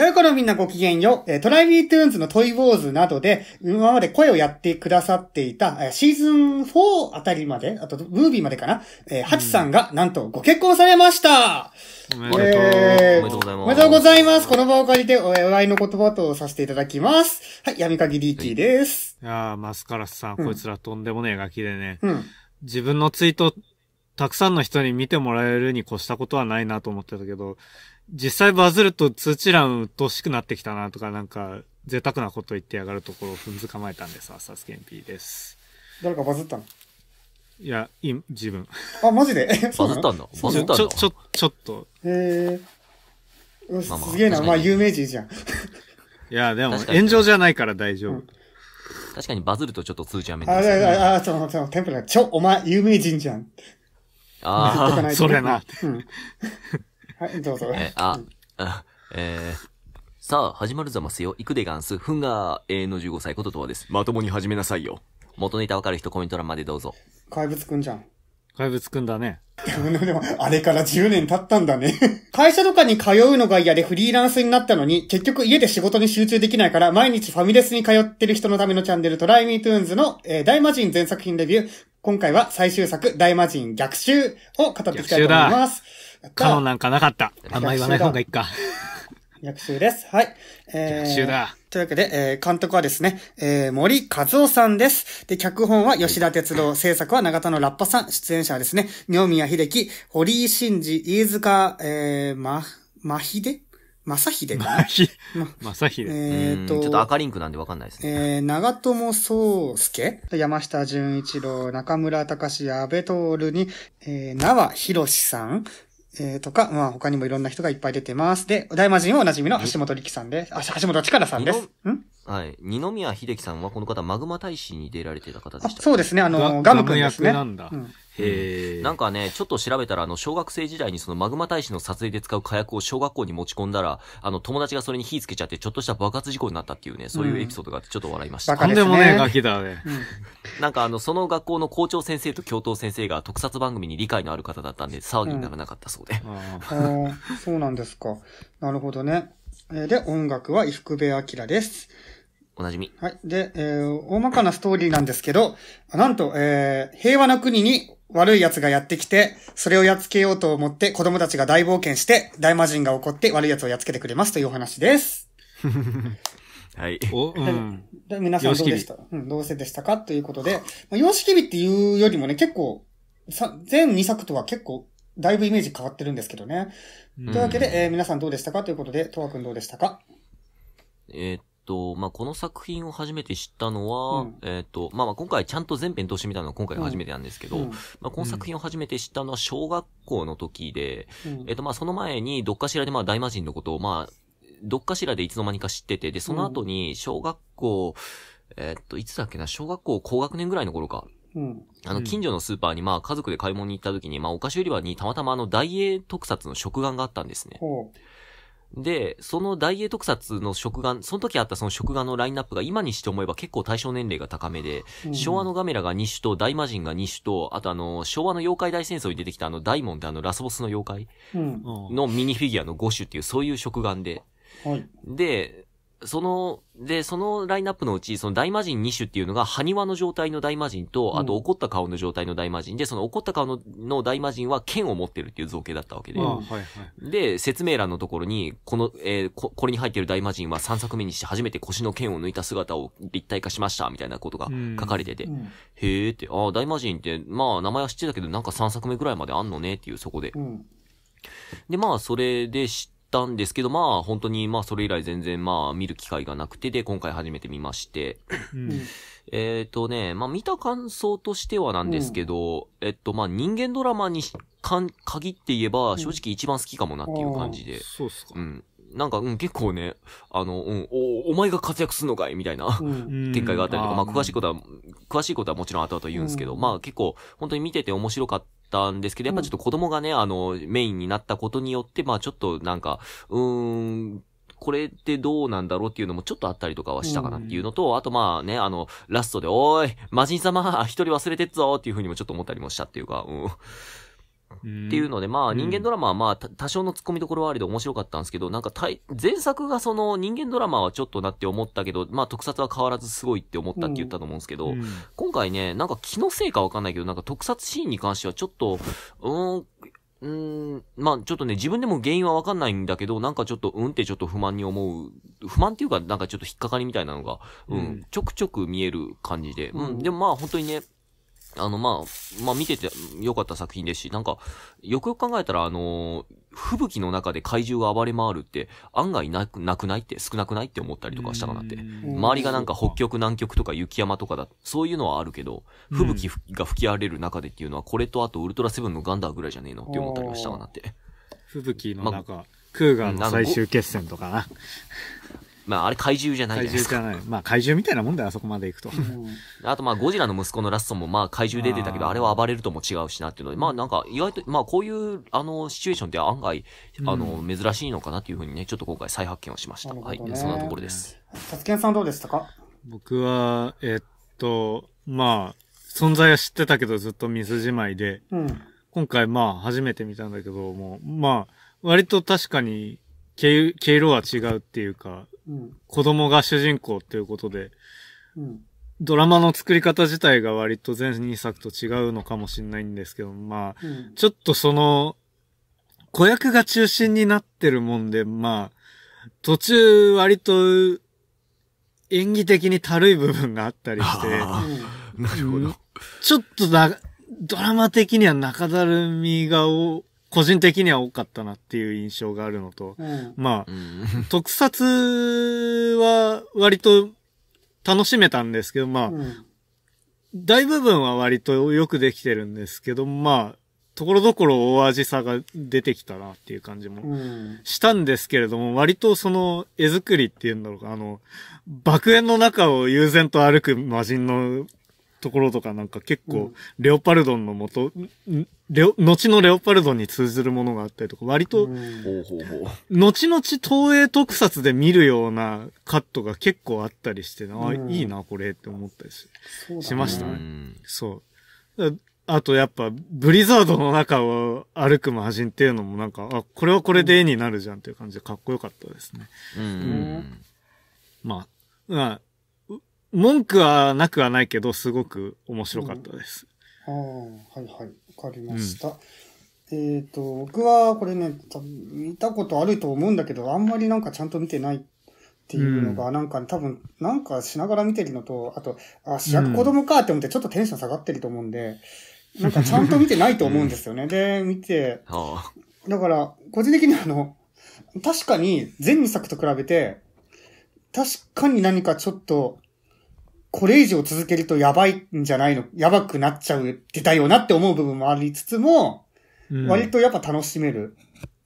よい子のみんなごきげんよう。えー、トライビートゥーンズのトイウォーズなどで、今まで声をやってくださっていた、えー、シーズン4あたりまで、あと、ムービーまでかな、えー、ハチさんが、なんと、ご結婚されました、うん、おめでとう、おめでとうございます。おめでとうございます。この場を借りて、お祝いの言葉とさせていただきます。はい、闇鍵リーキーです。いやー、マスカラスさん、うん、こいつらとんでもねえガキでね。うん。自分のツイート、たくさんの人に見てもらえるに越したことはないなと思ってたけど、実際バズると通知欄うっとしくなってきたなとか、なんか、贅沢なこと言ってやがるところを踏んづかまえたんです。アサスケンピーです。誰かバズったのいや、い、自分。あ、マジで バズったんだバズったんだちょ、ちょ、ちょっと。へえ。ー。すげえな、まあ、有名人じゃん。いや、でも、炎上じゃないから大丈夫。確かにバズるとちょっと通知やめてます、ね。あ、あ、あ、ちょ、ちょ、テンプレ、ちょ、お前、有名人じゃん。ああ、それな。うん はい、どうぞ。えー、あ、あ、えー、さあ、始まるざますよ。いくでガンス。ふんが、永遠の15歳こととはです。まともに始めなさいよ。元ネタわかる人コメント欄までどうぞ。怪物くんじゃん。怪物くんだね。でも、あれから10年経ったんだね 会社とかに通うのが嫌でフリーランスになったのに、結局家で仕事に集中できないから、毎日ファミレスに通ってる人のためのチャンネル、トライミートゥーンズの、えー、大魔人全作品レビュー。今回は最終作、大魔人逆襲を語っていきたいと思います。カノンなんかなかった。あんま言わない方がいいか。逆襲です。はい。えー、逆襲だ。というわけで、えー、監督はですね、えー、森和夫さんです。で、脚本は吉田哲郎、制作は長田のラッパさん、出演者はですね、二宮秀樹、堀井真治、飯塚、えー、ま、まひでまさひでかなまさひで。えっ、ー、と。ちょっと赤リンクなんでわかんないですね。えー、長友宗介、山下淳一郎、中村隆、阿部徹に、えー、縄博さん、えー、とか、まあ他にもいろんな人がいっぱい出てます。で、大魔人はおなじみの橋本力さんで、あ、橋本力さんです。んはい。二宮秀樹さんは、この方、マグマ大使に出られてた方でした。そうですね、あの、ガム君ですね。なんだ。うん、へなんかね、ちょっと調べたら、あの、小学生時代にそのマグマ大使の撮影で使う火薬を小学校に持ち込んだら、あの、友達がそれに火つけちゃって、ちょっとした爆発事故になったっていうね、そういうエピソードがあって、ちょっと笑いました。うん、ね、とんでもねえガキだね。なんかあの、その学校の校長先生と教頭先生が特撮番組に理解のある方だったんで、騒ぎにならなかったそうで。ああ、そうなんですか。なるほどね。で、音楽は伊福部明です。おなじみ。はい。で、えー、大まかなストーリーなんですけど、なんと、えー、平和な国に悪い奴がやってきて、それをやっつけようと思って子供たちが大冒険して、大魔人が怒って悪い奴をやっつけてくれますというお話です。はい。お、うん。皆さんどうでしたうん、どうせでしたかということで、まあ、様式日っていうよりもね、結構、さ、全2作とは結構、だいぶイメージ変わってるんですけどね。うん、というわけで、えー、皆さんどうでしたかということで、とわくんどうでしたかえー、っと、まあ、この作品を初めて知ったのは、うん、えっ、と、まあ、まあ、今回ちゃんと全編通してみたのは今回初めてなんですけど、うん、まあ、この作品を初めて知ったのは小学校の時で、うん、えっ、と、まあ、その前にどっかしらでまあ、大魔神のことを、まあ、どっかしらでいつの間にか知ってて、で、その後に小学校、えっ、と、いつだっけな、小学校高学年ぐらいの頃か、うん、あの、近所のスーパーに、まあ、家族で買い物に行った時に、まあ、お菓子売り場にたまたまあの、大英特撮の食玩があったんですね。で、その大英特撮の食玩、その時あったその食玩のラインナップが今にして思えば結構対象年齢が高めで、うん、昭和のガメラが2種と大魔神が2種と、あとあの、昭和の妖怪大戦争に出てきたあの大門ってあのラスボスの妖怪のミニフィギュアの5種っていうそういう食玩で、はい、で、その、で、そのラインナップのうち、その大魔神2種っていうのが、埴輪の状態の大魔神と、あと怒った顔の状態の大魔神で、その怒った顔のの大魔神は剣を持ってるっていう造形だったわけで。はいはい、で、説明欄のところに、この、えー、こ、これに入ってる大魔神は3作目にして初めて腰の剣を抜いた姿を立体化しました、みたいなことが書かれてて。うん、へーって、ああ、大魔神って、まあ名前は知ってたけど、なんか3作目ぐらいまであんのねっていう、そこで。うん、で、まあそれで知って、たんですけど、まあ本当にまあそれ以来全然まあ見る機会がなくてで、今回初めて見まして。うん、えっとね、まあ見た感想としてはなんですけど、うん、えっとまあ人間ドラマにかん限って言えば正直一番好きかもなっていう感じで。うん、そうっすか。うん。なんか、うん、結構ね、あの、うん、お、お前が活躍すんのかいみたいな、うん、展開があったりとか、まあ、詳しいことは、詳しいことはもちろん後々言うんですけど、まあ、結構、本当に見てて面白かったたんですけど、やっぱちょっと子供がね、あの、メインになったことによって、まあちょっとなんか、うーん、これってどうなんだろうっていうのもちょっとあったりとかはしたかなっていうのと、うん、あとまあね、あの、ラストで、おーい、魔人様、一人忘れてっぞっていうふうにもちょっと思ったりもしたっていうか、うん。っていうので、まあ人間ドラマはまあ多少の突っ込みどころはありで面白かったんですけど、なんか前作がその人間ドラマはちょっとなって思ったけど、まあ特撮は変わらずすごいって思ったって言ったと思うんですけど、今回ね、なんか気のせいかわかんないけど、なんか特撮シーンに関してはちょっと、うん、うん、まあちょっとね、自分でも原因はわかんないんだけど、なんかちょっと、うんってちょっと不満に思う。不満っていうか、なんかちょっと引っかかりみたいなのが、うん、うん、ちょくちょく見える感じで。うん、うん、でもまあ本当にね、あの、まあ、まあ、見てて良かった作品ですし、なんか、よくよく考えたら、あのー、吹雪の中で怪獣が暴れ回るって、案外なく、なくないって、少なくないって思ったりとかしたかなって。周りがなんか北極、南極とか雪山とかだ、そういうのはあるけど、吹雪が吹き荒れる中でっていうのは、これとあとウルトラセブンのガンダーぐらいじゃねえのって思ったりはしたかなって。吹雪の中、ま、クーガーの最終決戦とかな。まあ、あれ怪獣じゃない怪獣じゃない。まあ怪獣みたいなもんだよ、あそこまで行くと。あとまあゴジラの息子のラストもまあ怪獣出てたけど、あれは暴れるとも違うしなっていうので、まあなんか意外と、まあこういうあのシチュエーションって案外、あの、珍しいのかなっていうふうにね、ちょっと今回再発見をしました。ね、はい、そんなところです。さつけんさんどうでしたか僕は、えー、っと、まあ、存在は知ってたけどずっと水じまいで、うん、今回まあ初めて見たんだけども、まあ、割と確かに毛、毛色は違うっていうか、子供が主人公っていうことで、うん、ドラマの作り方自体が割と前2作と違うのかもしれないんですけど、まあ、うん、ちょっとその、子役が中心になってるもんで、まあ、途中割と演技的にたるい部分があったりして、なるほど。ちょっとだ、ドラマ的には中だるみが多個人的には多かったなっていう印象があるのと、うん、まあ、うん、特撮は割と楽しめたんですけど、まあ、うん、大部分は割とよくできてるんですけど、まあ、ところどころ大味さが出てきたなっていう感じもしたんですけれども、割とその絵作りっていうんだろうか、あの、爆炎の中を悠然と歩く魔人のところとかなんか結構、レオパルドンのもと、レオ、後のレオパルドンに通ずるものがあったりとか、割と、後々東映特撮で見るようなカットが結構あったりして、あ、あ、いいな、これって思ったりし,、しましたね。そう。あとやっぱ、ブリザードの中を歩く魔人っていうのもなんか、あ、これはこれで絵になるじゃんっていう感じでかっこよかったですね。うん。まあ、まあ、文句はなくはないけど、すごく面白かったです。うん、ああ、はいはい。わかりました。うん、えっ、と、僕はこれね、見たことあると思うんだけど、あんまりなんかちゃんと見てないっていうのが、なんか、多分、なんかしながら見てるのと、あと、あ、主役子供かって思ってちょっとテンション下がってると思うんで、なんかちゃんと見てないと思うんですよね。で、見て、だから、個人的にあの、確かに前2作と比べて、確かに何かちょっとこれ以上続けるとやばいんじゃないの、やばくなっちゃうってだよなって思う部分もありつつも、うん、割とやっぱ楽しめる、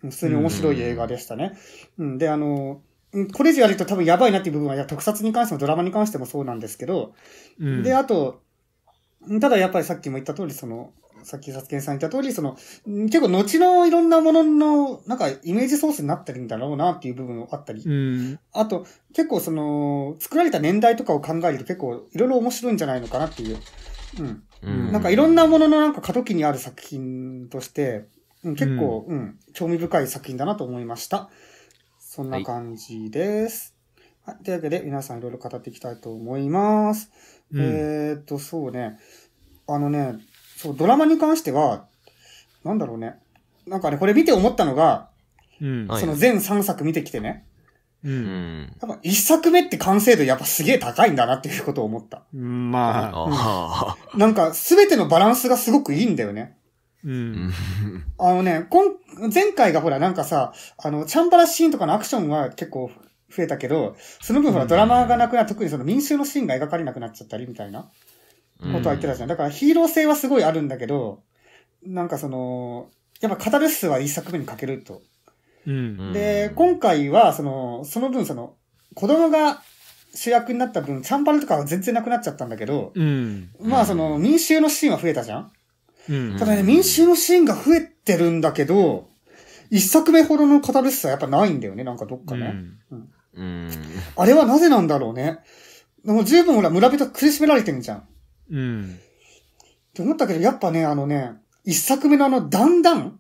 普通に面白い映画でしたね。うん、で、あの、これ以上やると多分やばいなっていう部分は、いや、特撮に関してもドラマに関してもそうなんですけど、うん、で、あと、ただやっぱりさっきも言った通り、その、さっきサツケンさん言った通り、その、結構後のいろんなものの、なんかイメージソースになってるんだろうなっていう部分もあったり、うん、あと、結構その、作られた年代とかを考えると結構いろいろ面白いんじゃないのかなっていう。うん。うん、なんかいろんなもののなんか過渡期にある作品として、うん、結構、うん、うん、興味深い作品だなと思いました。そんな感じです。はい、というわけで皆さんいろいろ語っていきたいと思います。うん、えっと、そうね。あのね、そう、ドラマに関しては、なんだろうね。なんかね、これ見て思ったのが、うん、その全3作見てきてね。うん。やっぱ1作目って完成度やっぱすげえ高いんだなっていうことを思った。まあ。なんか全てのバランスがすごくいいんだよね。うん。あのね、こん、前回がほらなんかさ、あの、チャンバラシーンとかのアクションは結構増えたけど、その分ほらドラマがなくな、特にその民衆のシーンが描かれなくなっちゃったりみたいな。ことは言ってたじゃん。だからヒーロー性はすごいあるんだけど、なんかその、やっぱカタルシスは一作目にかけると。うん、で、今回は、その、その分その、子供が主役になった分、チャンパルとかは全然なくなっちゃったんだけど、うん、まあその、民衆のシーンは増えたじゃん、うん、ただね、民衆のシーンが増えてるんだけど、一作目ほどのカタルスはやっぱないんだよね、なんかどっかね。うん、あれはなぜなんだろうね。もう十分ほら、村人苦しめられてるじゃん。うん。って思ったけど、やっぱね、あのね、一作目のあの、だんだん、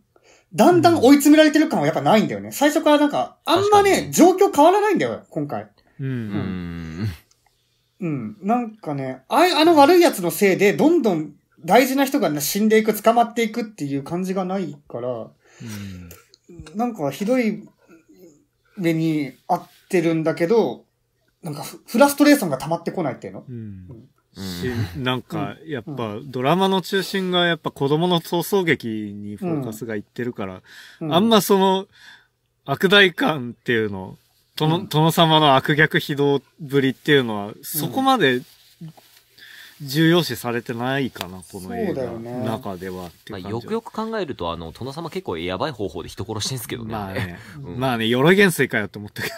だんだん追い詰められてる感はやっぱないんだよね。うん、最初からなんか、あんまね、状況変わらないんだよ、今回。うん。うんうん。なんかね、ああの悪い奴のせいで、どんどん大事な人が死んでいく、捕まっていくっていう感じがないから、うん、なんかひどい目に合ってるんだけど、なんかフラストレーションが溜まってこないっていうの、うん、し、うん、なんか、やっぱ、ドラマの中心がやっぱ子供の逃走劇にフォーカスがいってるから、うん、あんまその、悪大感っていうの、殿、殿様の悪逆非道ぶりっていうのは、そこまで重要視されてないかな、この映画の中では、ね、まあ、よくよく考えると、あの、殿様結構やばい方法で人殺してんすけどね。まあね、うん、まあね、鎧元帥かよって思ったけど。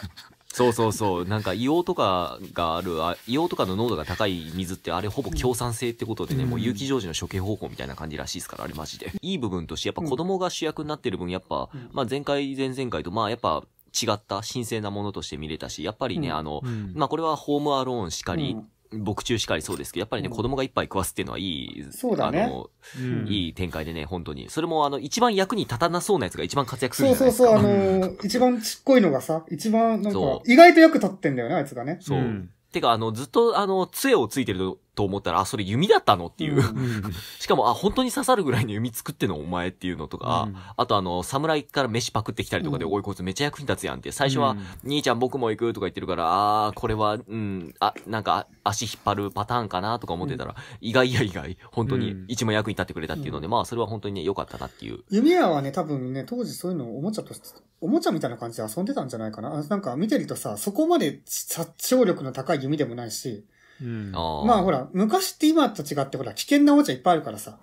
そうそうそうなんか硫黄とかがある硫黄とかの濃度が高い水ってあれほぼ共産性ってことでね、うん、もう有機上時の処刑方法みたいな感じらしいですからあれマジでいい部分としてやっぱ子供が主役になってる分やっぱ、うん、まあ前回前々回とまあやっぱ違った新鮮なものとして見れたし、やっぱりね、うん、あの、うん、まあ、これはホームアローンしかり、うん僕中しかありそうですけど、やっぱりね、うん、子供が一杯食わすっていうのはいい、そうだね。あの、うん、いい展開でね、本当に。それもあの、一番役に立たなそうなやつが一番活躍するそうそうそう、あのー、一番ちっこいのがさ、一番なんか、意外と役立ってんだよね、あいつがね。そう。うん、てか、あの、ずっとあの、杖をついてると思ったら、あ、それ弓だったのっていう。しかも、あ、本当に刺さるぐらいの弓作ってのお前っていうのとか、うん、あとあの、侍から飯パクってきたりとかで、おいこいつめっちゃ役に立つやんって。最初は、うん、兄ちゃん僕も行くとか言ってるから、ああ、これは、うん、あ、なんか足引っ張るパターンかなとか思ってたら、意外や意外、本当に一番役に立ってくれたっていうので、まあ、それは本当にね、良かったなっていう。弓矢はね、多分ね、当時そういうのおもちゃとして、おもちゃみたいな感じで遊んでたんじゃないかな。なんか見てるとさ、そこまで殺傷力の高い弓でもないし、うん、まあほら、昔って今と違ってほら、危険なおもちゃいっぱいあるからさ。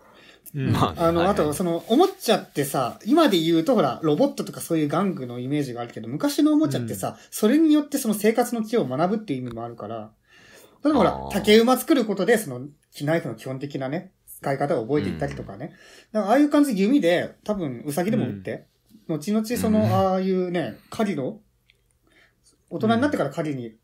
うん、あの、あと、その、おもちゃってさ、今で言うとほら、ロボットとかそういう玩具のイメージがあるけど、昔のおもちゃってさ、それによってその生活の知恵を学ぶっていう意味もあるから、例えばほら、竹馬作ることで、その、木ナイフの基本的なね、使い方を覚えていったりとかね。うん、だからああいう感じ弓で、多分、うさぎでも打って、うん、後々その、ああいうね、狩りの、大人になってから狩りに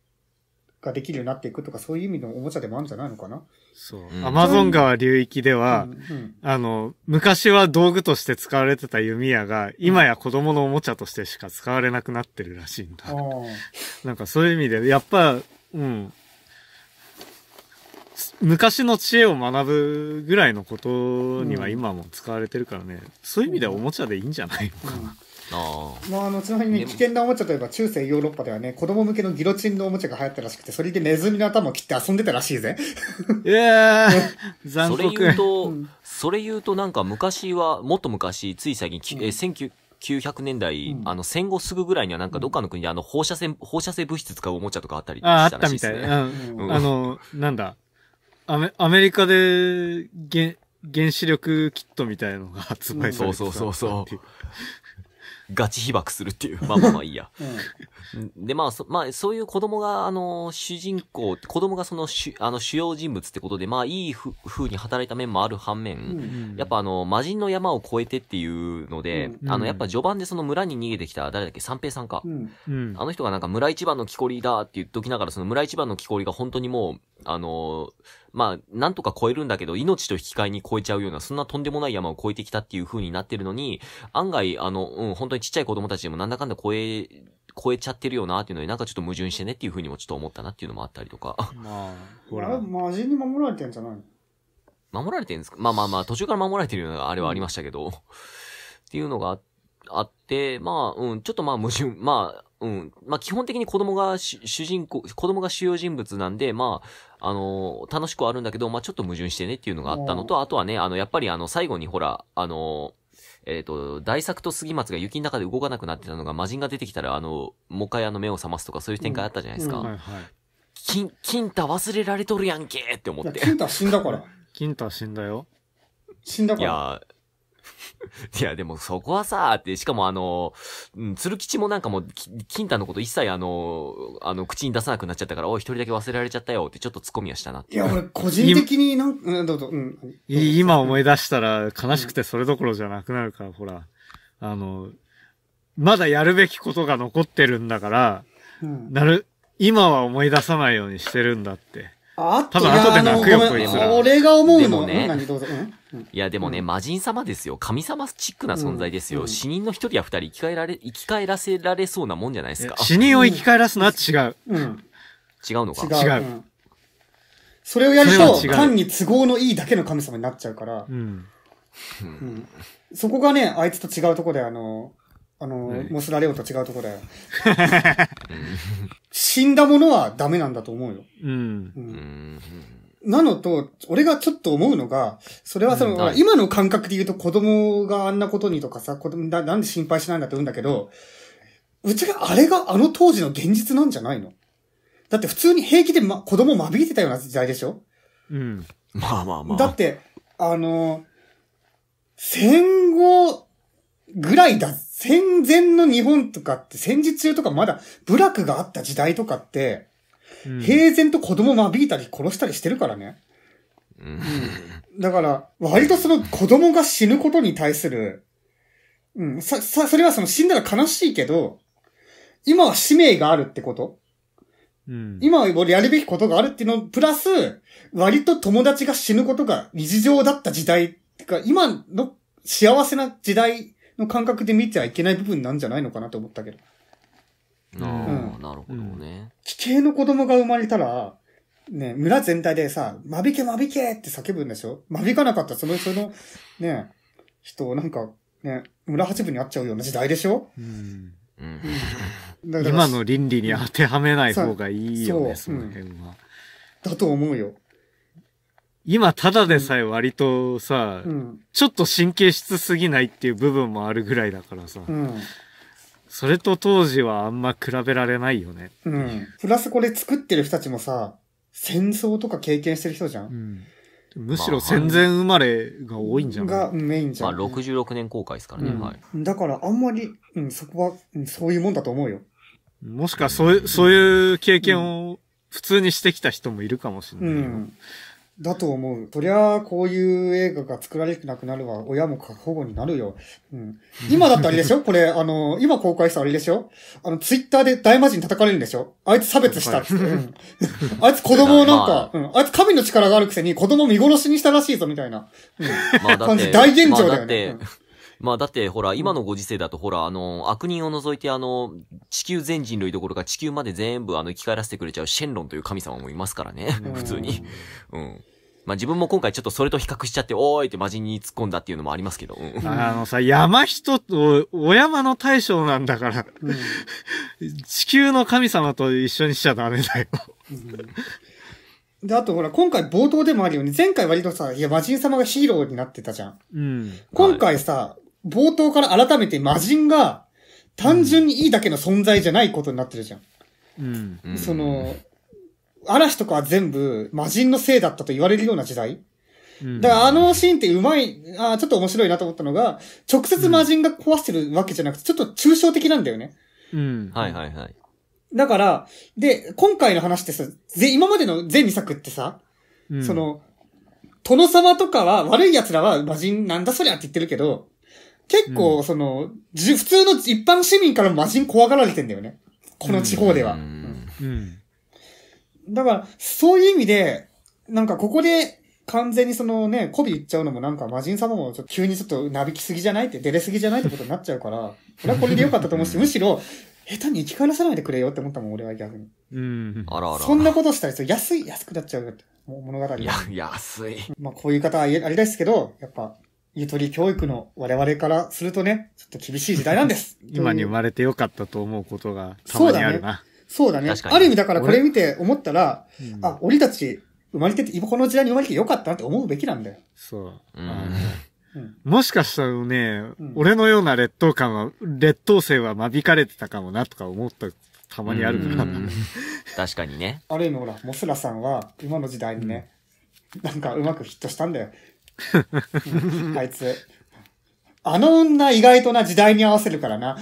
ができるようになっていくとか、そういう意味のおもちゃでもあるんじゃないのかなそう。アマゾン川流域では、うんうん、あの、昔は道具として使われてた弓矢が、今や子供のおもちゃとしてしか使われなくなってるらしいんだ。なんかそういう意味で、やっぱ、うん。昔の知恵を学ぶぐらいのことには今も使われてるからね、うん、そういう意味ではおもちゃでいいんじゃないのかな。あまあ、あのちなみに、危険なおもちゃといえば中世ヨーロッパではね子供向けのギロチンのおもちゃが流行ったらしくてそれでネズミの頭を切って遊んでたらしいぜいや残酷 それ言うと、うん、それ言うとなんか昔はもっと昔つい最近、うん、え1900年代、うん、あの戦後すぐぐらいにはなんかどっかの国であの放射線放射性物質使うおもちゃとかあったりしたらしいですねああったみたい、うん、あのなんだアメアメリカで原原子力キットみたいのが発売されてた、そうそうそうそうガチ被爆するっていう。まあまあまあ いいや。うん、で、まあそ、まあ、そういう子供が、あの、主人公、子供がその主、あの、主要人物ってことで、まあ、いいふうに働いた面もある反面、うんうん、やっぱあの、魔人の山を越えてっていうので、うんうん、あの、やっぱ序盤でその村に逃げてきた、誰だっけ、三平さんか。うんうん、あの人がなんか村一番の木こりだって言っときながら、その村一番の木こりが本当にもう、あの、まあ、なんとか超えるんだけど、命と引き換えに超えちゃうような、そんなとんでもない山を越えてきたっていう風になってるのに、案外、あの、うん、本当にちっちゃい子供たちでもなんだかんだ超え、超えちゃってるよなっていうのになんかちょっと矛盾してねっていう風にもちょっと思ったなっていうのもあったりとか。まあ、ほら。マジに守られてんじゃない守られてるんですかまあまあまあ、途中から守られてるようなあれはありましたけど。っていうのがあっあって、まあ、うん、ちょっとまあ矛盾、まあ、うん。まあ、基本的に子供が主人公、子供が主要人物なんで、まあ、あのー、楽しくはあるんだけど、まあ、ちょっと矛盾してねっていうのがあったのと、あとはね、あの、やっぱりあの、最後にほら、あのー、えっ、ー、と、大作と杉松が雪の中で動かなくなってたのが、魔人が出てきたら、あの、もう一回あの、目を覚ますとか、そういう展開あったじゃないですか。はいはい、金、金太忘れられとるやんけって思って。金太死んだから。金太死んだよ。死んだから。いや、いや、でもそこはさ、って、しかもあの、うん、鶴吉もなんかもう、金太のこと一切あの、あの、口に出さなくなっちゃったから、おい、一人だけ忘れられちゃったよってちょっとツッコミはしたなって。いや、俺、個人的になん、うん、どうぞ、うん。今思い出したら、悲しくてそれどころじゃなくなるから、ほら、あの、まだやるべきことが残ってるんだから、うん、なる、今は思い出さないようにしてるんだって。あ多分後で泣くよ、こいつら。俺が思うのね。いや、でもね、魔人様ですよ。神様チックな存在ですよ。死人の一人や二人生き返られ、生き返らせられそうなもんじゃないですか。死人を生き返らすのは違う。うん。違うのか違う。それをやると、単に都合のいいだけの神様になっちゃうから。うん。そこがね、あいつと違うとこで、あの、あの、モスラレオと違うとこだよ。死んだものはダメなんだと思うよ。うん。うん、なのと、俺がちょっと思うのが、それはその、うんはい、今の感覚で言うと子供があんなことにとかさ、子供ななんで心配しないんだって言うんだけど、うちがあれがあの当時の現実なんじゃないのだって普通に平気で、ま、子供間引いてたような時代でしょうん。まあまあまあ。だって、あの、戦後、ぐらいだ、戦前の日本とかって、戦時中とかまだ部落があった時代とかって、平然と子供間引いたり殺したりしてるからね。うん、だから、割とその子供が死ぬことに対する、うん、さ、さ、それはその死んだら悲しいけど、今は使命があるってこと。うん、今はやるべきことがあるっていうの、プラス、割と友達が死ぬことが日常だった時代、ってか、今の幸せな時代の感覚で見てはいけない部分なんじゃないのかなと思ったけど。ああ、うん、なるほどね。奇形の子供が生まれたら、ね、村全体でさ、間引け間引けって叫ぶんでしょ間引かなかったらその、その、ね、人、なんか、ね、村八部に会っちゃうような時代でしょうん。今の倫理に当てはめない方がいいよね、そその辺は、うん。だと思うよ。今ただでさえ割とさ、うん、ちょっと神経質すぎないっていう部分もあるぐらいだからさ、うん、それと当時はあんま比べられないよねう。ん。プラスこれ作ってる人たちもさ、戦争とか経験してる人じゃん。うんむしろ戦前生まれが多いんじゃない、まあはい、がメインじゃん。まあ66年公開ですからね。うん、はい、だからあんまり、うん、そこは、うん、そういうもんだと思うよ。もしかそういう、そういう経験を普通にしてきた人もいるかもしれないうんだと思う。そりゃ、あ、こういう映画が作られなくなるわ。親も過保護になるよ。うん。今だったらあれでしょこれ、あの、今公開したあれでしょあの、ツイッターで大魔人叩かれるんでしょあいつ差別したっって。うん、あいつ子供をなんか、うん。あいつ神の力があるくせに子供見殺しにしたらしいぞ、みたいな。うん。まあ、だって。大現状だよね。まあまあだってほら、今のご時世だとほら、あの、悪人を除いてあの、地球全人類どころか地球まで全部あの、生き返らせてくれちゃうシェンロンという神様もいますからね。普通に。うん。まあ、自分も今回ちょっとそれと比較しちゃって、おーいって魔人に突っ込んだっていうのもありますけど。うん、あのさ、山人と、お山の大将なんだから、うん、地球の神様と一緒にしちゃダメだようん。で、あとほら、今回冒頭でもあるように、前回割とさ、いや、魔人様がヒーローになってたじゃん。うん。今回さ、は冒頭から改めて魔人が、単純にいいだけの存在じゃないことになってるじゃん。うんその、嵐とかは全部魔人のせいだったと言われるような時代。だからあのシーンってうまい、あちょっと面白いなと思ったのが、直接魔人が壊してるわけじゃなくて、ちょっと抽象的なんだよね。うん。はいはいはい。だから、で、今回の話ってさ、ぜ今までの全2作ってさ、うん、その、殿様とかは悪い奴らは魔人なんだそりゃって言ってるけど、結構、その、じ、普通の一般市民からも魔人怖がられてんだよね。この地方では。うん。うん、だから、そういう意味で、なんかここで完全にそのね、媚び言っちゃうのもなんか魔人様もちょっと急にちょっとなびきすぎじゃないって、出れすぎじゃないってことになっちゃうから、俺はこれでよかったと思うし、むしろ、下手に生き返らせないでくれよって思ったもん、俺は逆に。うん。あらあら。そんなことしたら、安い、安くなっちゃうよって、物語。いや、安い。まあ、こういう方はありですけど、やっぱ、ゆとり教育の我々からするとね、ちょっと厳しい時代なんです。今に生まれてよかったと思うことがたまにあるな。そうだね。だね。ある意味だからこれ見て思ったら、あ、俺たち生まれてて、この時代に生まれてよかったなって思うべきなんだよ。そう。うんうん、もしかしたらね、うん、俺のような劣等感は、劣等生は間引かれてたかもなとか思ったたまにあるから。確かにね。ある意味ほら、モスラさんは今の時代にね、なんかうまくヒットしたんだよ。あいつ。あの女意外とな時代に合わせるからな。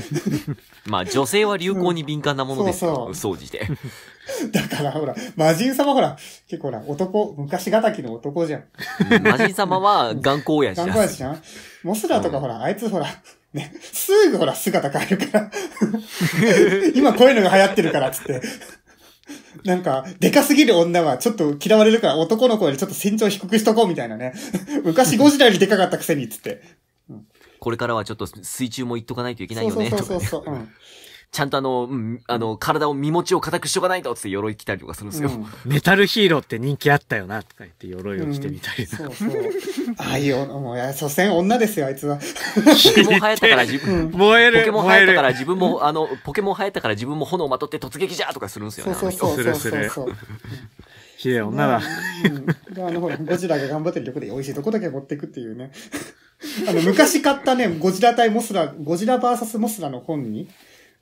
まあ女性は流行に敏感なものですから、うん、そうそうじて。だからほら、魔人様ほら、結構ほら、男、昔敵の男じゃん。魔人様は頑固や父じゃん。頑固やじゃん。モスラとかほら、うん、あいつほら、ね、すぐほら姿変えるから。今こういうのが流行ってるからっつって。なんか、でかすぎる女はちょっと嫌われるから男の子よりちょっと身長低くしとこうみたいなね。昔ゴジラよりでかかったくせにっつって。これからはちょっと水中も行っとかないといけないよね。そうそうそうそう。うちゃんとあの、うん、あの、体を身持ちを固くしとかないとって鎧着たりとかするんですよ、うん、メタルヒーローって人気あったよな、とか言って鎧を着てみたり、うん、そうそう。ああいう、もう、いや、所詮女ですよ、あいつは。ポケモン流行ったから自分、燃える。ポケモン流行ったから自分も、あの、ポケモン流行ったから自分も炎をまとって突撃じゃとかするんですよね。そうそうそうそうそう綺麗女だ。うん。あの、ほら、ゴジラが頑張ってるとこで美味しいとこだけ持っていくっていうね。あの、昔買ったね、ゴジラ対モスラ、ゴジラ VS モスラの本に、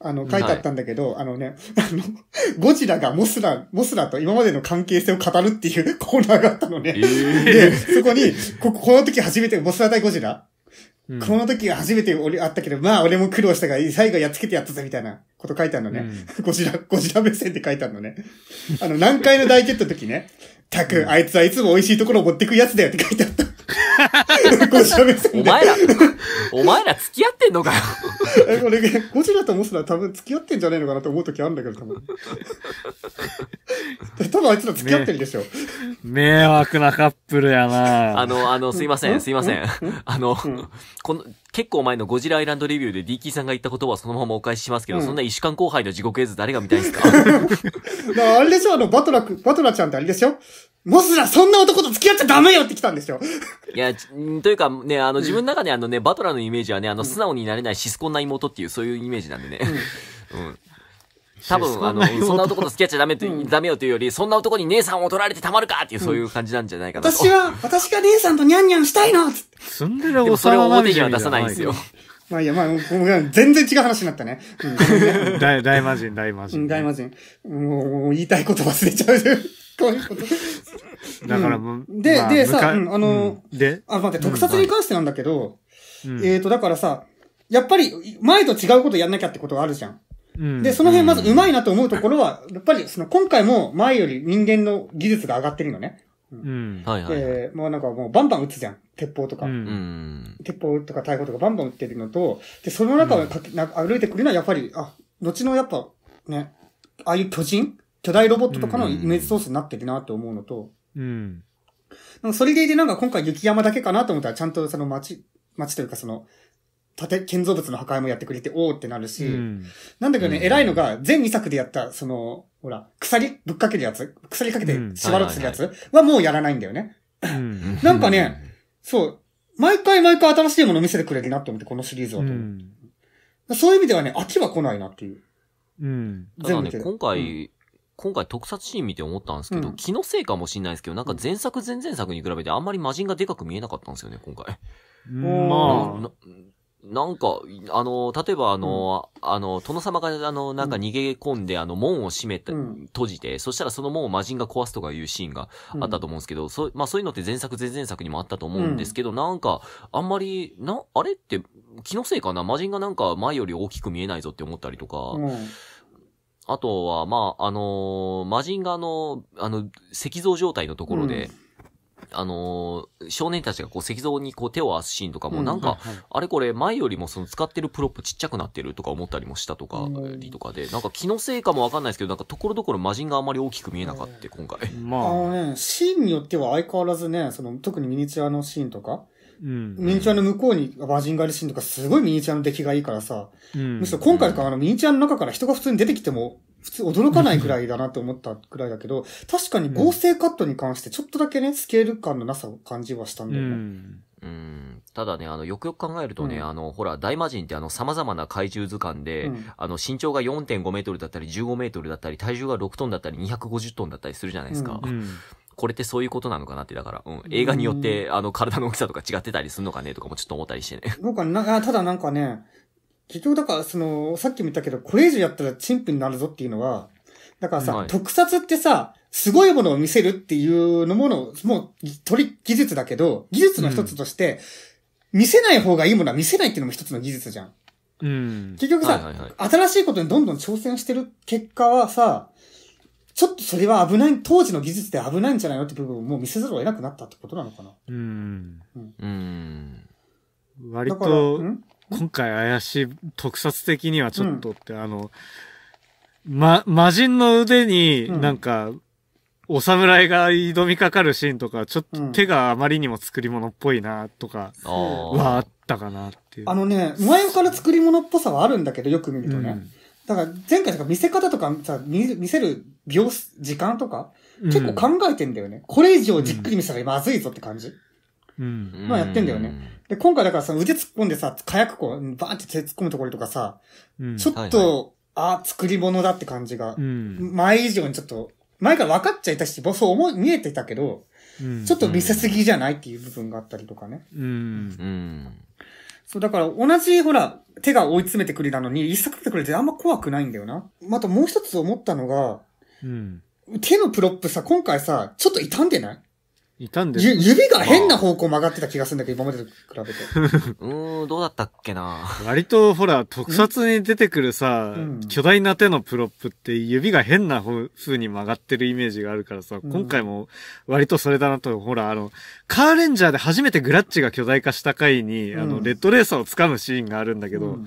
あの、書いてあったんだけど、はい、あのね、あの、ゴジラがモスラ、モスラと今までの関係性を語るっていう コーナーがあったのね。えー、で、そこに、こ、この時初めて、モスラ対ゴジラ、うん、この時初めて俺、あったけど、まあ俺も苦労したから、最後やっつけてやったぜみたいなこと書いてあるのね。うん、ゴジラ、ゴジラ目線で書いてあるのね。あの、南海の大決闘時ね、たく、あいつはいつも美味しいところを持ってくやつだよって書いてあった。お前ら、お前ら付き合ってんのかよ。え、これ、ゴジラとモスラ多分付き合ってんじゃねえのかなと思うときあるんだけど、多分。多分あいつら付き合ってるでしょ。迷惑なカップルやなあの、あの、すいません、すいません。あの、この、結構前のゴジラアイランドレビューで D キーさんが言った言葉はそのままお返ししますけど、うんそんな石間後輩の地獄絵図誰が見たいんですか かあれでしょ、あの、バトラく、バトラちゃんってあれでしょモスラ、そんな男と付き合っちゃダメよって来たんですよ。いや、というかね、あの、自分の中であのね、バトラのイメージはね、あの、素直になれないシスコンな妹っていう、そういうイメージなんでね。うん。多分あのそんな男と付き合っちゃダメうん、ダメよというよりそんな男に姉さんを取られてたまるかっていう、そういう感じなんじゃないかな、うん、私は私が姉さんとニャンニャンしたいのツンデレをそれを表には出さないんですよまあいや、まあ、全然違う話になったね。うん、大、魔人、大魔人。大魔人。もう、言いたいこと忘れちゃう。こういうこと。だからもう、ん、で、まあ、でさ、あの、であ、待って、特撮に関してなんだけど、うん、えっ、ー、と、だからさ、やっぱり、前と違うことやんなきゃってことがあるじゃん。で、その辺まずうまいなと思うところは、やっぱりその今回も前より人間の技術が上がってるのね。うん。はいはい、えもうなんかもうバンバン撃つじゃん。鉄砲とか。うん、鉄砲とか大砲とかバンバン撃ってるのと、で、その中をかけ、うん、歩いてくるのはやっぱり、あ、後のやっぱ、ね、ああいう巨人巨大ロボットとかのイメージソースになってるなと思うのと、うん。それでいてなんか今回雪山だけかなと思ったら、ちゃんとその街、街というかその、建建造物の破壊もやってくれて、おーってなるし、うん、なんだけどね、うん、偉いのが、全2作でやった、その、ほら、鎖ぶっかけるやつ、鎖かけて縛ろうとするやつはもうやらないんだよね。なんかね、そう、毎回毎回新しいもの見せてくれるなって思って、このシリーズはと、うん、そういう意味ではね、飽きは来ないなっていう。うん。全部ね、今回、今回特撮シーン見て思ったんですけど、うん、気のせいかもしれないですけど、なんか前作前々作に比べてあんまり魔人がでかく見えなかったんですよね、今回。まあ、なんか、あの、例えばあの、うん、あの、殿様があの、なんか逃げ込んで、あの、門を閉めて、閉じて、そしたらその門を魔人が壊すとかいうシーンがあったと思うんですけど、うん、そまあそういうのって前作前々作にもあったと思うんですけど、うん、なんか、あんまり、な、あれって気のせいかな魔人がなんか前より大きく見えないぞって思ったりとか、あとは、まあ、あのー、魔人があの、あの、石像状態のところで、あのー、少年たちがこう石像にこう手を合わすシーンとかも、なんか、あれこれ前よりもその使ってるプロップちっちゃくなってるとか思ったりもしたとか、りとかで、なんか気のせいかもわかんないですけど、なんかところどころ魔人があまり大きく見えなかった、今回。まあ。あのね、シーンによっては相変わらずね、その、特にミニチュアのシーンとか、うん、ミニチュアの向こうにバージンガーシーンとかすごいミニチュアの出来がいいからさ、うん、むしろ今回とかあのミニチュアの中から人が普通に出てきても普通驚かないくらいだなって思ったくらいだけど、確かに合成カットに関してちょっとだけね、スケール感のなさを感じはしたんだよね。うんうんただね、あの、よくよく考えるとね、うん、あの、ほら、大魔神ってあの、様々な怪獣図鑑で、うん、あの、身長が4.5メートルだったり、15メートルだったり、体重が6トンだったり、250トンだったりするじゃないですか。うん、これってそういうことなのかなって、だから、うん。映画によって、あの、体の大きさとか違ってたりするのかねとかもちょっと思ったりしてね。僕はな、ただなんかね、結局だから、その、さっきも言ったけど、これ以上やったらチンプになるぞっていうのは、だからさ、特撮ってさ、すごいものを見せるっていうのもの、もう、取り、技術だけど、技術の一つとして、見せない方がいいものは見せないっていうのも一つの技術じゃん。うん。結局さ新しいことにどんどん挑戦してる結果はさ、ちょっとそれは危ない、当時の技術で危ないんじゃないのって部分をもう見せざるを得なくなったってことなのかな。うん。うん。割と、ん今回怪しい、特撮的にはちょっとって、うん、あの、ま、魔人の腕になんか、お侍が挑みかかるシーンとか、ちょっと手があまりにも作り物っぽいな、とか、はあったかなっていう。あのね、前から作り物っぽさはあるんだけど、よく見るとね。うん、だから、前回とか見せ方とかさ、見せる秒、時間とか、結構考えてんだよね。これ以上じっくり見せたらまずいぞって感じ。うん。まあやってんだよね。で、今回だからさ、腕突っ込んでさ、火薬こう、バーって手突っ込むところとかさ、うん、ちょっと、はいはい、あ、作り物だって感じが、うん、前以上にちょっと、前から分かっちゃいたし、そう思見えてたけど、うん、ちょっと見せすぎじゃないっていう部分があったりとかね。うん。うん。そう、だから同じ、ほら、手が追い詰めてくれたのに、一作ってくれてあんま怖くないんだよな。またもう一つ思ったのが、うん、手のプロップさ、今回さ、ちょっと傷んでないいたんです指が変な方向曲がってた気がするんだけど、今までと比べて。うーん、どうだったっけな割とほら、特撮に出てくるさ、巨大な手のプロップって指が変な風に曲がってるイメージがあるからさ、今回も割とそれだなと、ほら、あの、カーレンジャーで初めてグラッチが巨大化した回に、あの、レッドレーサーを掴むシーンがあるんだけど、うん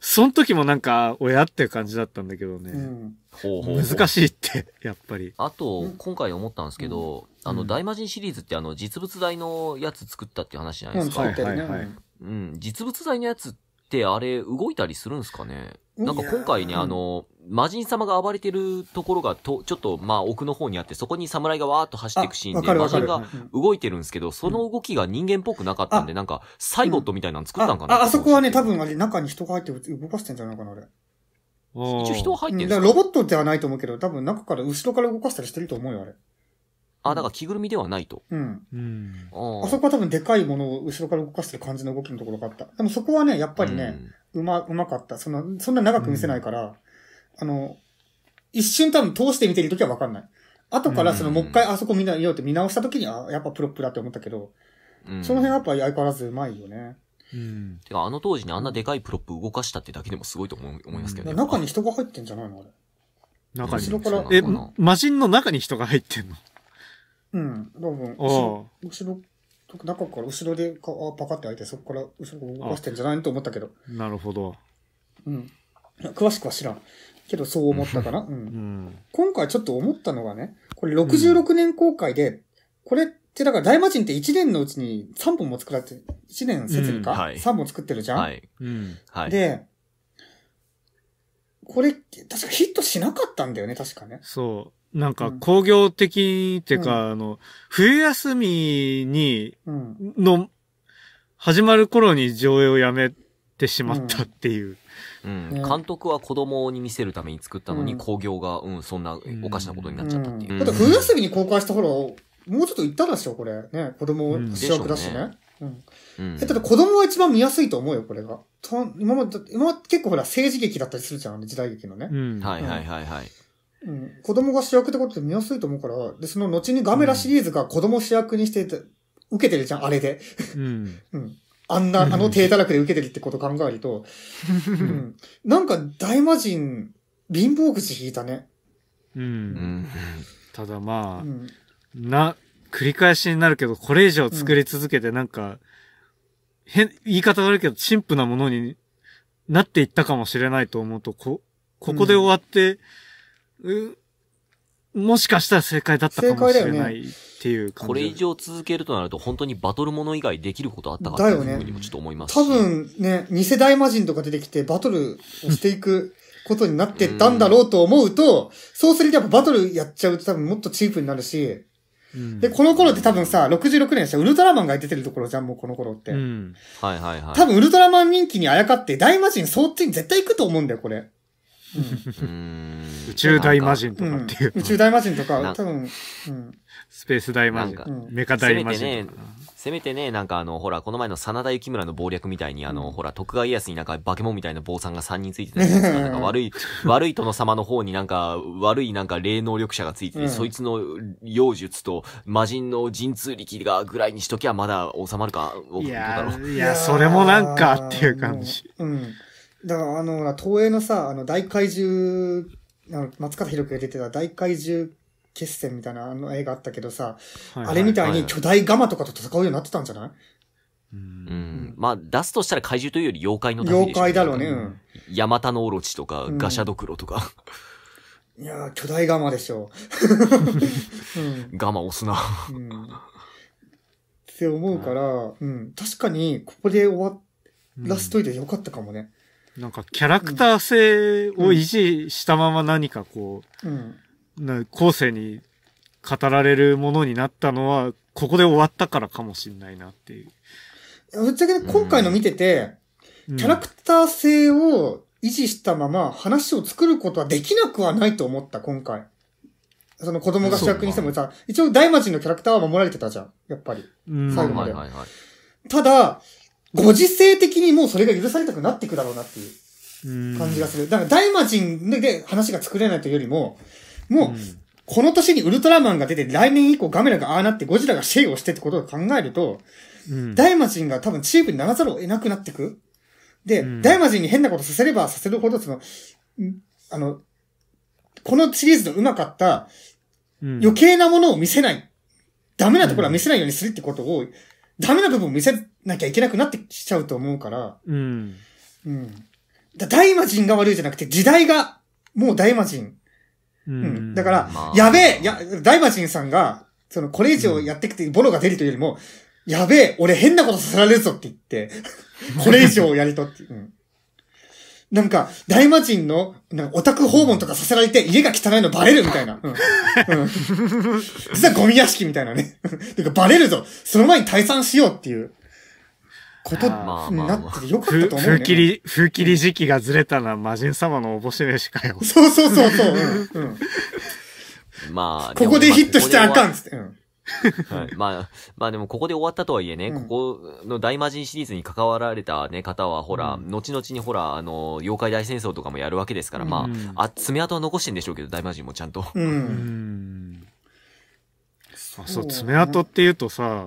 その時もなんか、親っていう感じだったんだけどね。うほうほう難しいって、やっぱり。あと、今回思ったんですけど、あの、大魔神シリーズってあの、実物大のやつ作ったっていう話じゃないですか。うん、ね。うん、実物大のやつって、あれ、動いたりするんですかねなんか今回ね、あの、魔人様が暴れてるところがと、ちょっとまあ奥の方にあって、そこに侍がわーっと走っていくシーンで、魔人が動いてるんですけど、その動きが人間っぽくなかったんで、なんか、サイボットみたいなの作ったんかな、うん、ああそこはね、多分あれ、中に人が入って動かしてんじゃないかな、あれ。一応人は入ってるんですか、うん、だからロボットではないと思うけど、多分中から、後ろから動かしたりしてると思うよ、あれ。あ、だから着ぐるみではないと。うん。うん、ああそこは多分でかいものを後ろから動かしてる感じの動きのところがあった。でもそこはね、やっぱりね、うん、うま、うまかった。そんな、そんな長く見せないから、あの、一瞬多分通して見てるときはわかんない。後からその、もう一回あそこ見なよって見直したときに、は、やっぱプロップだって思ったけど、その辺はやっぱ相変わらずうまいよね。うん。てか、あの当時にあんなでかいプロップ動かしたってだけでもすごいと思思いますけどね。中に人が入ってんじゃないのあれ。中に。後ろから。え、魔人の中に人が入ってんのうん、多分、後ろ、中から後ろでかパカって開いて、そこから後ろ動かしてんじゃないと思ったけど。なるほど。うん。詳しくは知らん。けど、そう思ったかな。うん。うん、今回ちょっと思ったのがね、これ66年公開で、うん、これってだから大魔神って1年のうちに3本も作られて、1年設備か、うんはい、?3 本作ってるじゃん、はい、うん。はい。で、これ、確かヒットしなかったんだよね、確かね。そう。なんか工業的っていうか、うん、あの、冬休みに、の、始まる頃に上映をやめてしまったっていう。うん、監督は子供に見せるために作ったのに、興行が、うん、そんなおかしなことになっちゃったっていう。うん、だって冬休みに公開した頃、もうちょっと行ったらしょ、これ。ね、子供主役だしね。うん。うん、え、だって子供は一番見やすいと思うよ、これが。と今まで、今結構ほら政治劇だったりするじゃん、時代劇のね。うん。はいはいはいはい。うん、子供が主役ってことで見やすいと思うから、で、その後にガメラシリーズが子供主役にしてて、受けてるじゃん、あれで。うん。うん。あんな、あの低たらくで受けてるってこと考えると、うん。なんか大魔人、貧乏口引いたね。うん。うん、ただまあ、うん、な、繰り返しになるけど、これ以上作り続けてなんか、変、言い方悪いけど、陳腐なものになっていったかもしれないと思うと、こ、ここで終わって、うんもしかしたら正解だったかもしれないっていう感じ、これ以上続けるとなると本当にバトルもの以外できることあったかっていうふうにもちょっと思います、ね、多分ね、偽世代魔人とか出てきてバトルをしていくことになってったんだろうと思うと、うそうするとやっぱバトルやっちゃうと多分もっとチープになるし、うん、で、この頃って多分さ、66年でしたウルトラマンが出てるところじゃん、もうこの頃って。うん、はいはいはい。多分ウルトラマン人気にあやかって、大魔人そっちに絶対行くと思うんだよ、これ。宇宙大魔人とかっていう。宇宙大魔人とか、多分、スペース大魔人、メカ大魔人とか。せめてね、なんかあの、ほら、この前の真田幸村の謀略みたいに、あの、ほら、徳川家康になんか化け物みたいな坊さんが3人ついてたじゃないですか。悪い、悪い殿様の方になんか、悪いなんか霊能力者がついてて、そいつの妖術と魔人の神通力がぐらいにしときゃまだ収まるか、いやそれもなんかっていう感じ。うんだから、あの、東映のさ、あの、大怪獣、あの松方弘樹が出てた大怪獣決戦みたいなあの映画あったけどさ、はいはいあれみたいに巨大ガマとかと戦うようになってたんじゃないうん、うん、まあ出すとしたら怪獣というより妖怪の類で、ね、妖怪だろうね、うん、ヤマタノオロチとか、ガシャドクロとかいやー巨大ガマでしょ、うん、ガマ押すなうん、って思うから、うん、確かにここで終わらせといてよかったかもね、なんかキャラクター性を維持したまま何かこう、うん、後世に語られるものになったのは、ここで終わったからかもしれないなっていう。ぶっちゃけ今回の見てて、うん、キャラクター性を維持したまま話を作ることはできなくはないと思った、今回。その子供が主役にしてもさ、一応大魔人のキャラクターは守られてたじゃん、やっぱり。最後まで。はいはいはい、ただ、ご時世的にもうそれが許されたくなっていくだろうなっていう感じがする。だから大魔神で話が作れないというよりも、もう、この年にウルトラマンが出て、来年以降ガメラがああなって、ゴジラがシェイをしてってことを考えると、大魔神が多分チームにならざるを得なくなってく。で、大魔神に変なことさせればさせるほど、その、あの、このシリーズの上手かった、余計なものを見せない、ダメなところは見せないようにするってことを、ダメな部分を見せなきゃいけなくなってきちゃうと思うから、うん。うん。だ大魔人が悪いじゃなくて、時代が、もう大魔人。うん。だから、やべえ、や、大魔人さんが、その、これ以上やってくて、ボロが出るというよりも、やべえ、俺変なことさせられるぞって言って、これ以上やりとって、うん。なんか、大魔神の、なんかオタク訪問とかさせられて、家が汚いのバレるみたいな。うん。うん、実はゴミ屋敷みたいなね。て か、バレるぞその前に退散しようっていう。ことになってよかったと思う、ね、風切り、風切り時期がずれたのは魔人様のおぼししかよ。そうそうそうそう。うん、うん、まあ、ここでヒットしちゃあかんっつって。うん はい、まあ、まあでもここで終わったとはいえね、うん、ここの大魔神シリーズに関わられた、ね、方は、ほら、うん、後々にほら、あの、妖怪大戦争とかもやるわけですから、うん、まあ、あ、爪痕は残してんでしょうけど、大魔神もちゃんと。うん。そう,、そう、爪痕っていうとさ、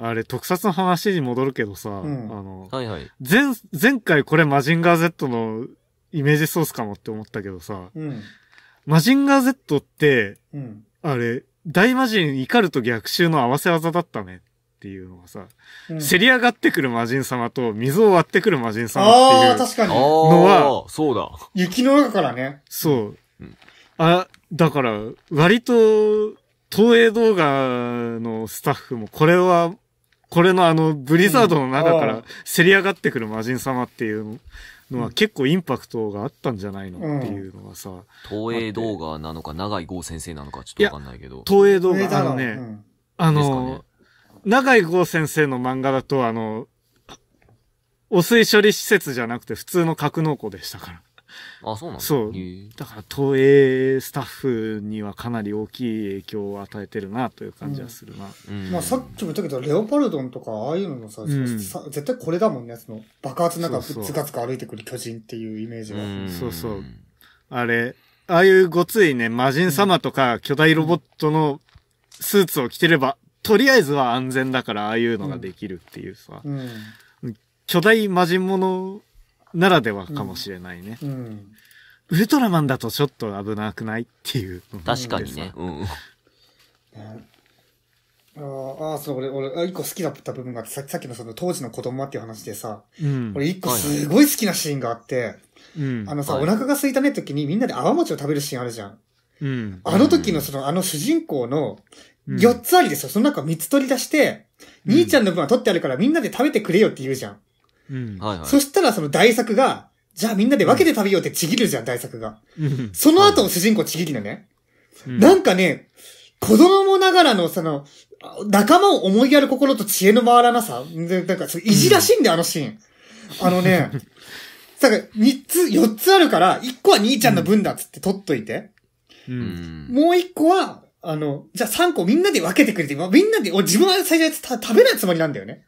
あれ、特撮の話に戻るけどさ、あの、はいはい。前、前回これマジンガー Z のイメージソースかもって思ったけどさ、マジンガー Z って、あれ、大魔人怒ると逆襲の合わせ技だったねっていうのがさ、うん、せり上がってくる魔人様と水を割ってくる魔人様っていうのは、そうだ。雪の中からね。そう。あ、だから、割と、東映動画のスタッフも、これは、これのあの、ブリザードの中から、せり上がってくる魔人様っていうのは結構インパクトがあったんじゃないの、っていうのはさ、東映動画なのか永井剛先生なのかちょっとわかんないけど東映動画あのね、うん、あの、ね、永井剛先生の漫画だとあの汚水処理施設じゃなくて普通の格納庫でしたからあそうなんそうだから東映スタッフにはかなり大きい影響を与えてるなという感じはするな、うんうん、まあ、さっきも言ったけどレオパルドンとかああいうののさうん、さ絶対これだもんねその爆発なんか、つかつか歩いてくる巨人っていうイメージがそうそうあれああいうごついね魔人様とか巨大ロボットのスーツを着てればとりあえずは安全だからああいうのができるっていうさ、巨大魔人ものならではかもしれないね。うん。ウルトラマンだとちょっと危なくないっていう。確かにね。うん。ああ、そう、俺、俺、一個好きだった部分があって、さっきのその当時の子供っていう話でさ、うん、俺一個すごい好きなシーンがあって、あのさ、はい、お腹が空いたね時にみんなで泡餅を食べるシーンあるじゃん。うん、あの時のその、あの主人公の、4つありですよ。その中3つ取り出して、兄ちゃんの分は取ってあるからみんなで食べてくれよって言うじゃん。はいはい。そしたらその大作が、じゃあみんなで分けて食べようってちぎるじゃん、大作が。その後も主人公ちぎるのね。なんかね、子供ながらのその、仲間を思いやる心と知恵の回らなさ。なんか、意地らしいんだよ、あのシーン。あのね、だから、三つ、四つあるから、一個は兄ちゃんの分だっつって取っといて。うん。もう一個は、あの、じゃあ三個みんなで分けてくれて、みんなで、俺自分は最初食べないつもりなんだよね。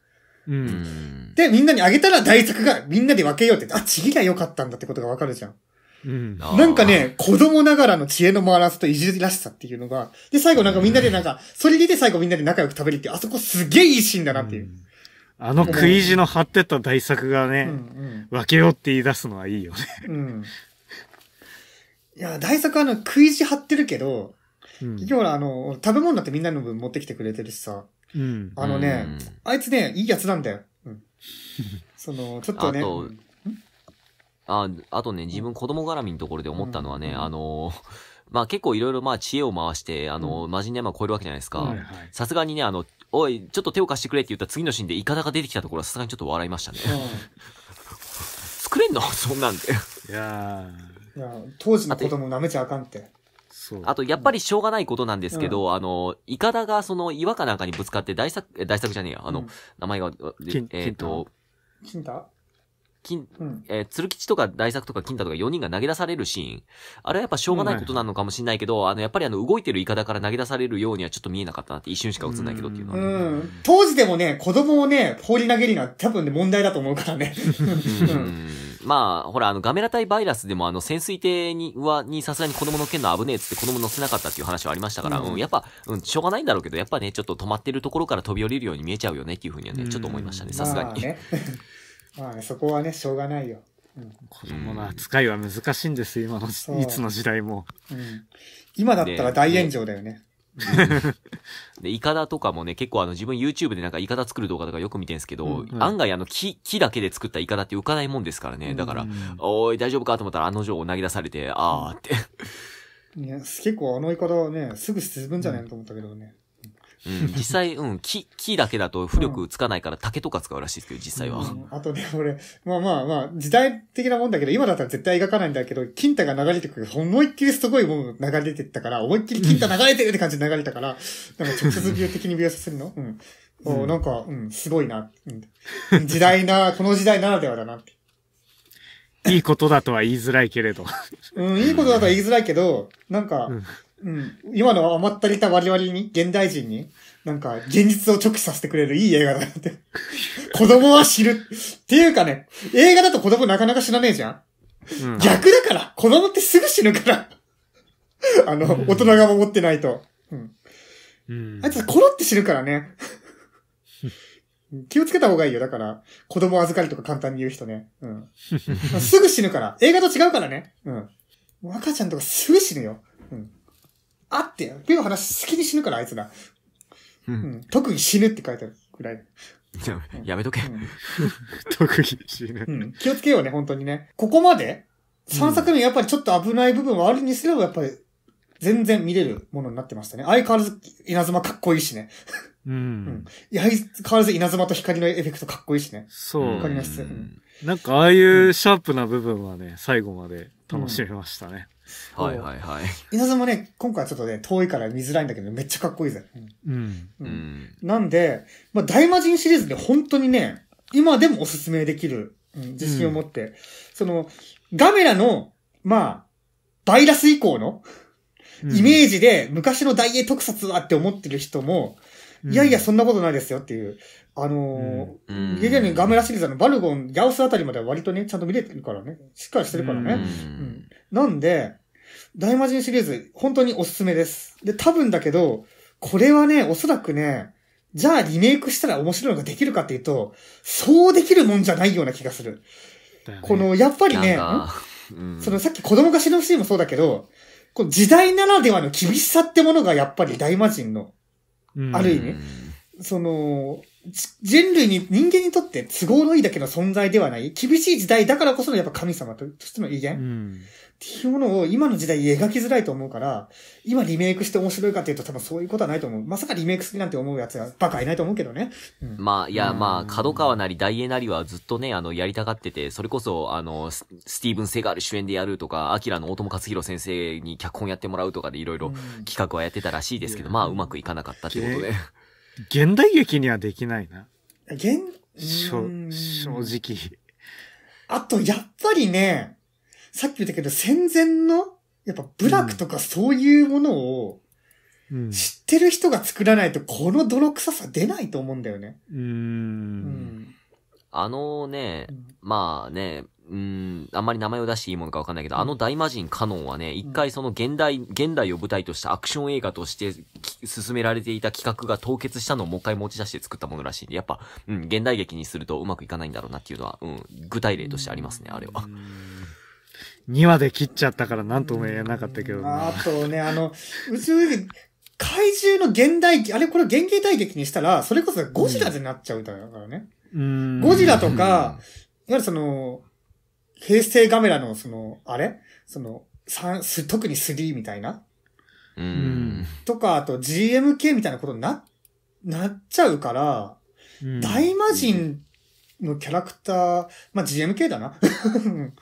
うん。で、みんなにあげたら大作がみんなで分けようって、あ、ちぎりゃよかったんだってことがわかるじゃん。うん、なんかね、子供ながらの知恵の回らずといじらしさっていうのが、で、最後なんかみんなでなんか、それで最後みんなで仲良く食べるっていう、あそこすげえいいシーンだなっていう。うあの食い地の張ってた大作がね、うんうん、分けようって言い出すのはいいよねうん。いや、大作あの食い地張ってるけど、うん、要はあの、食べ物だってみんなの分持ってきてくれてるしさ、うん、あのね、あいつね、いいやつなんだよ。うん、その、ちょっとね。ああとね、自分子供絡みのところで思ったのはね、あのー、まあ結構いろいろまあ知恵を回して、あのー、魔人の山を超えるわけじゃないですか。さすがにね、あの、おい、ちょっと手を貸してくれって言った次のシーンでイカダが出てきたところはさすがにちょっと笑いましたね。作れんの そんなんで。いやいや当時の子供舐めちゃあかんって。あと、やっぱりしょうがないことなんですけど、うん、あの、イカダがその岩かなんかにぶつかって大作、大作じゃねえや、あの、うん、名前が、えっ、ー、と、金太金、うん、えー、鶴吉とか大作とか金太とか4人が投げ出されるシーン。あれはやっぱしょうがないことなのかもしれないけど、うん、あの、やっぱりあの、動いてるイカだから投げ出されるようにはちょっと見えなかったなって、一瞬しか映んないけどっていうのは、ねうん。当時でもね、子供をね、放り投げるのは多分ね、問題だと思うからね。うん まあ、ほら、あの、ガメラ対バイラスでも、あの、潜水艇に、は、にさすがに子供の件の危ねえっつって子供乗せなかったっていう話はありましたから、うん、うん、やっぱ、うん、しょうがないんだろうけど、やっぱね、ちょっと止まってるところから飛び降りるように見えちゃうよねっていうふうにはね、ちょっと思いましたね、さすがに。まあね、まあね、そこはね、しょうがないよ。うん、子供の扱いは難しいんです今の、いつの時代も。うん、今だったら大炎上だよね。で、イカダとかもね、結構あの自分 YouTube でなんかイカダ作る動画とかよく見てんすけど、うん案外あの木、木だけで作ったイカダって浮かないもんですからね。だから、うんおい、大丈夫かと思ったらあの女を投げ出されて、あーって。いや結構あのイカダはね、すぐ沈むんじゃないのと思ったけどね。実際、うん、木、木だけだと浮力つかないから竹とか使うらしいですけど、実際は。うん、あとね、俺、まあまあまあ、時代的なもんだけど、今だったら絶対描かないんだけど、金太が流れてくる、思いっきりすごいもん流れてったから、思いっきり金太流れてるって感じで流れたから、なんか直接病的に描写するのうん。お、うん、なんか、うん、すごいな。うん、時代な、この時代ならではだないいことだとは言いづらいけれど。うん、いいことだとは言いづらいけど、なんか、うん、うん、今のは甘ったりた我々に、現代人に、なんか、現実を直視させてくれるいい映画だって。子供は知る。っていうかね、映画だと子供なかなか知らねえじゃん。うん、逆だから子供ってすぐ死ぬから あの、うん、大人が守ってないと。うん。うん、あいつ、コロって死ぬからね。気をつけた方がいいよ。だから、子供預かりとか簡単に言う人ね。うん。すぐ死ぬから。映画と違うからね。うん。赤ちゃんとかすぐ死ぬよ。うん。あってや。ペの話先に死ぬから、あいつら。うん。特に死ぬって書いてあるくらい。やめとけ。特に死ぬ。うん。気をつけようね、本当にね。ここまで ?3 作目やっぱりちょっと危ない部分はあるにすれば、やっぱり全然見れるものになってましたね。相変わらず稲妻かっこいいしね。うん。相変わらず稲妻と光のエフェクトかっこいいしね。そう。わかります。なんかああいうシャープな部分はね、最後まで楽しめましたね。うん、はいはいはい。稲さんもね、今回はちょっとね、遠いから見づらいんだけど、めっちゃかっこいいぜ。うん。うん。なんで、まあ、大魔神シリーズで本当にね、今でもおすすめできる、自信を持って、うん、その、ガメラの、まあ、バイラス以降の、イメージで昔の大英特撮はって思ってる人も、いやいや、そんなことないですよっていう。あのー、ゲゲにガメラシリーズのバルゴン、ヤオスあたりまでは割とね、ちゃんと見れてるからね、しっかりしてるからね。うん、なんで、大魔神シリーズ、本当におすすめです。で、多分だけど、これはね、おそらくね、じゃあリメイクしたら面白いのができるかっていうと、そうできるもんじゃないような気がする。ね、この、やっぱりね、うん、そのさっき子供が死ぬシーンもそうだけど、この時代ならではの厳しさってものがやっぱり大魔神の、ある意味、うんその、人類に、人間にとって都合のいいだけの存在ではない、厳しい時代だからこそのやっぱ神様としての威厳、うん、っていうものを今の時代描きづらいと思うから、今リメイクして面白いかっていうと多分そういうことはないと思う。まさかリメイクするなんて思うやつはバカいないと思うけどね。うん、まあ、いや、まあ、角川なり大江なりはずっとね、あの、やりたがってて、それこそ、あの、スティーブン・セガール主演でやるとか、アキラの大友克弘先生に脚本やってもらうとかでいろいろ企画はやってたらしいですけど、うん、まあ、うまくいかなかったってことで。現代劇にはできないな。現、正直。あと、やっぱりね、さっき言ったけど、戦前の、やっぱ部落とかそういうものを、知ってる人が作らないと、この泥臭さ出ないと思うんだよね。うん。うんあのね、うん、まあね、うん、あんまり名前を出していいものかわかんないけど、うん、あの大魔神カノンはね、一回その現代、現代を舞台としたアクション映画として進められていた企画が凍結したのをもう一回持ち出して作ったものらしいんで、やっぱ、うん、現代劇にするとうまくいかないんだろうなっていうのは、うん、具体例としてありますね、あれは。2話で切っちゃったから何とも言えなかったけどね、あとね、あの、うち怪獣の現代、あれこれ現型体劇にしたら、それこそゴジラでなっちゃうだからね。ゴジラとか、いわゆるその、平成ガメラのその、あれその、す特に3みたいなうん。とか、あと GMK みたいなことにな、なっちゃうから、大魔人のキャラクター、まあ、GMK だな。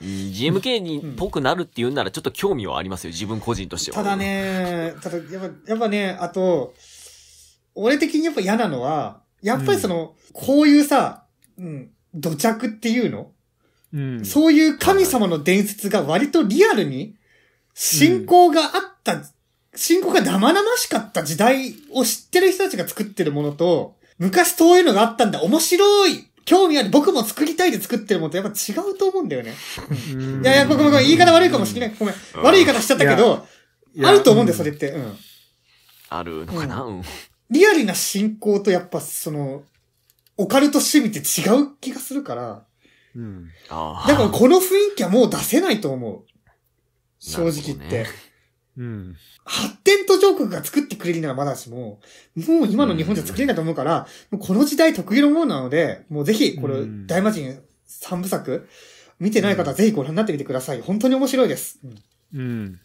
GMK にぽくなるって言うんならちょっと興味はありますよ、自分個人としては。ただね、ただやっぱ、やっぱね、あと、俺的にやっぱ嫌なのは、やっぱりその、うん、こういうさ、うん、土着っていうの、うん、そういう神様の伝説が割とリアルに、信仰があった、うん、信仰が生々しかった時代を知ってる人たちが作ってるものと、昔そういうのがあったんだ、面白い興味ある、僕も作りたいで作ってるものとやっぱ違うと思うんだよね。いやいや、ごめんごめん、言い方悪いかもしれない。ごめん。悪い言い方しちゃったけど、あると思うんだよ、それって。うん。あるのかな、うん、リアルな信仰とやっぱその、オカルト趣味って違う気がするから、うん。あだからこの雰囲気はもう出せないと思う。正直言って。ね、うん。発展途上国が作ってくれるならまだしも、もう今の日本じゃ作れないと思うから、うん、この時代特有のものなので、もうぜひ、これ、大魔神三部作、見てない方はぜひご覧になってみてください。本当に面白いです。うんうん、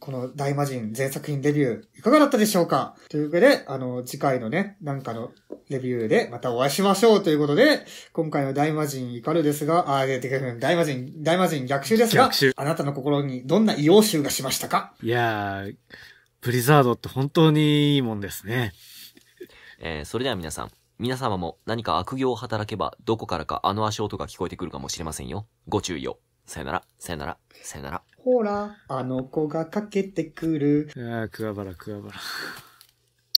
この大魔人全作品デビューいかがだったでしょうかというわけで、あの、次回のね、なんかのレビューでまたお会いしましょうということで、今回の大魔人怒るですが、あ、で、大魔人、大魔人逆襲ですが、あなたの心にどんな異様臭がしましたかいやー、ブリザードって本当にいいもんですね。えー、それでは皆さん、皆様も何か悪行を働けば、どこからかあの足音が聞こえてくるかもしれませんよ。ご注意を。さよなら、さよなら、さよなら。ほら、あの子がかけてくる。ああ、桑原、桑原。